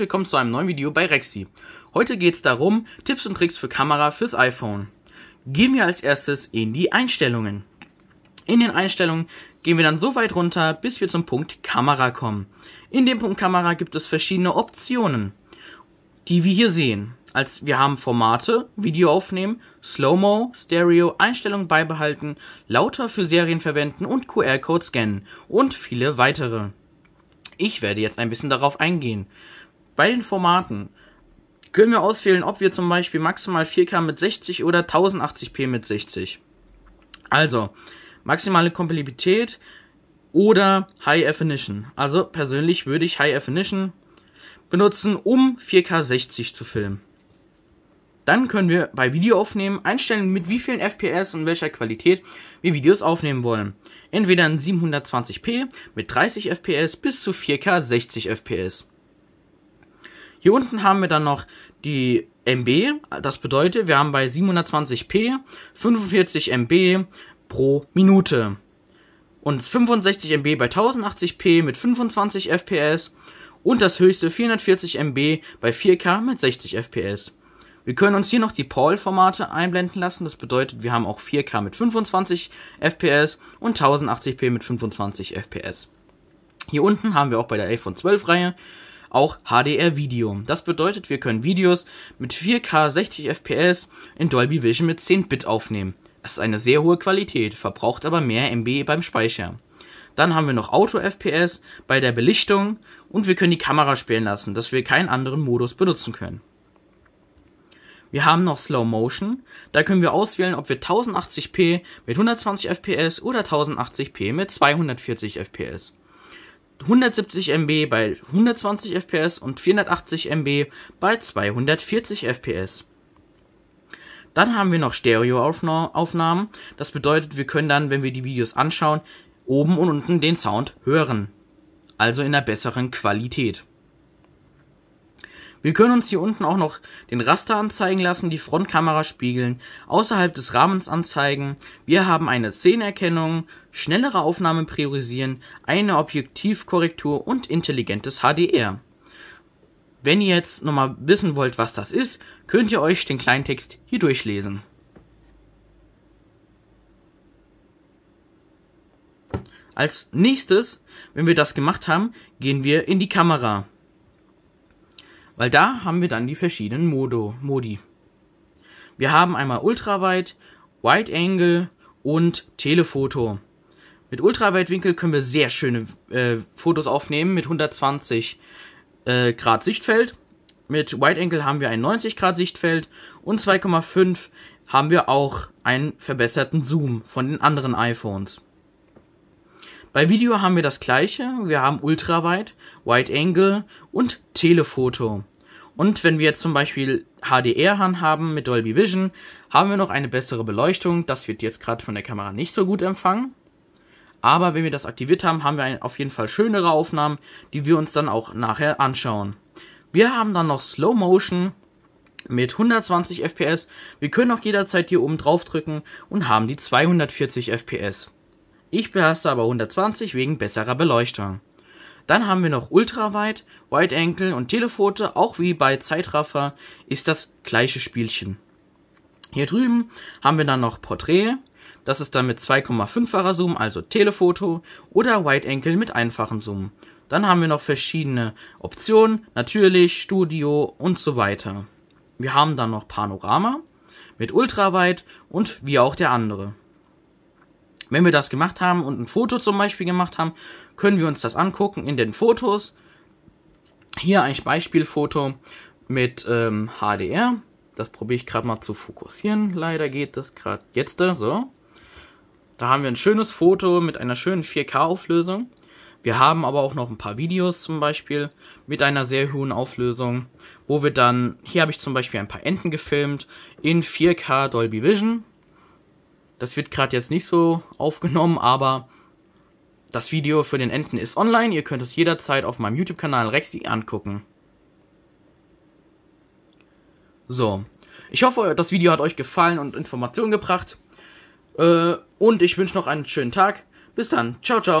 willkommen zu einem neuen Video bei Rexy. Heute geht es darum, Tipps und Tricks für Kamera fürs iPhone. Gehen wir als erstes in die Einstellungen. In den Einstellungen gehen wir dann so weit runter, bis wir zum Punkt Kamera kommen. In dem Punkt Kamera gibt es verschiedene Optionen, die wir hier sehen. Als wir haben Formate, Video aufnehmen, Slow-Mo, Stereo, Einstellungen beibehalten, Lauter für Serien verwenden und QR-Code scannen und viele weitere. Ich werde jetzt ein bisschen darauf eingehen bei den Formaten können wir auswählen, ob wir zum Beispiel maximal 4K mit 60 oder 1080p mit 60. Also, maximale Kompatibilität oder High Definition. Also persönlich würde ich High Definition benutzen, um 4K 60 zu filmen. Dann können wir bei Videoaufnehmen einstellen, mit wie vielen FPS und welcher Qualität wir Videos aufnehmen wollen. Entweder in 720p mit 30 FPS bis zu 4K 60 FPS. Hier unten haben wir dann noch die MB. Das bedeutet, wir haben bei 720p 45 MB pro Minute. Und 65 MB bei 1080p mit 25 FPS. Und das höchste 440 MB bei 4K mit 60 FPS. Wir können uns hier noch die PAL-Formate einblenden lassen. Das bedeutet, wir haben auch 4K mit 25 FPS und 1080p mit 25 FPS. Hier unten haben wir auch bei der iPhone 12-Reihe auch HDR-Video. Das bedeutet, wir können Videos mit 4K 60 FPS in Dolby Vision mit 10 Bit aufnehmen. Das ist eine sehr hohe Qualität, verbraucht aber mehr MB beim Speicher. Dann haben wir noch Auto-FPS bei der Belichtung und wir können die Kamera spielen lassen, dass wir keinen anderen Modus benutzen können. Wir haben noch Slow Motion. Da können wir auswählen, ob wir 1080p mit 120 FPS oder 1080p mit 240 FPS. 170 MB bei 120 FPS und 480 MB bei 240 FPS. Dann haben wir noch Stereoaufnahmen. Das bedeutet, wir können dann, wenn wir die Videos anschauen, oben und unten den Sound hören. Also in einer besseren Qualität. Wir können uns hier unten auch noch den Raster anzeigen lassen, die Frontkamera spiegeln, außerhalb des Rahmens anzeigen. Wir haben eine Szenenerkennung, schnellere Aufnahmen priorisieren, eine Objektivkorrektur und intelligentes HDR. Wenn ihr jetzt nochmal wissen wollt, was das ist, könnt ihr euch den Kleintext hier durchlesen. Als nächstes, wenn wir das gemacht haben, gehen wir in die Kamera. Weil da haben wir dann die verschiedenen Modo, Modi. Wir haben einmal Ultraweit, Wide Angle und Telefoto. Mit Ultraweitwinkel können wir sehr schöne äh, Fotos aufnehmen mit 120 äh, Grad Sichtfeld. Mit Wide Angle haben wir ein 90 Grad Sichtfeld und 2,5 haben wir auch einen verbesserten Zoom von den anderen iPhones. Bei Video haben wir das gleiche. Wir haben Ultraweit, Wide Angle und Telefoto. Und wenn wir jetzt zum Beispiel HDR haben mit Dolby Vision, haben wir noch eine bessere Beleuchtung. Das wird jetzt gerade von der Kamera nicht so gut empfangen. Aber wenn wir das aktiviert haben, haben wir auf jeden Fall schönere Aufnahmen, die wir uns dann auch nachher anschauen. Wir haben dann noch Slow Motion mit 120 FPS. Wir können auch jederzeit hier oben drauf drücken und haben die 240 FPS. Ich behasse aber 120 wegen besserer Beleuchtung. Dann haben wir noch Ultraweit, White Ankle und Telefote, auch wie bei Zeitraffer ist das gleiche Spielchen. Hier drüben haben wir dann noch Porträt, das ist dann mit 2,5-facher Zoom, also Telefoto, oder White Ankle mit einfachen Zoom. Dann haben wir noch verschiedene Optionen, natürlich, Studio und so weiter. Wir haben dann noch Panorama mit Ultraweit und wie auch der andere. Wenn wir das gemacht haben und ein Foto zum Beispiel gemacht haben, können wir uns das angucken in den Fotos. Hier ein Beispielfoto mit ähm, HDR. Das probiere ich gerade mal zu fokussieren. Leider geht das gerade jetzt da äh, so. Da haben wir ein schönes Foto mit einer schönen 4K-Auflösung. Wir haben aber auch noch ein paar Videos zum Beispiel mit einer sehr hohen Auflösung, wo wir dann, hier habe ich zum Beispiel ein paar Enten gefilmt in 4K Dolby Vision. Das wird gerade jetzt nicht so aufgenommen, aber das Video für den Enten ist online. Ihr könnt es jederzeit auf meinem YouTube-Kanal Rexy angucken. So. Ich hoffe, das Video hat euch gefallen und Informationen gebracht. Äh, und ich wünsche noch einen schönen Tag. Bis dann. Ciao, ciao.